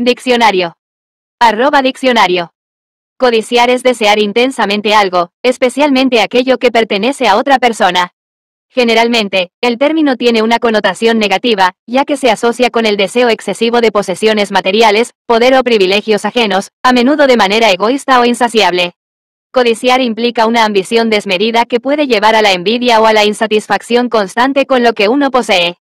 Diccionario. Arroba diccionario. Codiciar es desear intensamente algo, especialmente aquello que pertenece a otra persona. Generalmente, el término tiene una connotación negativa, ya que se asocia con el deseo excesivo de posesiones materiales, poder o privilegios ajenos, a menudo de manera egoísta o insaciable. Codiciar implica una ambición desmedida que puede llevar a la envidia o a la insatisfacción constante con lo que uno posee.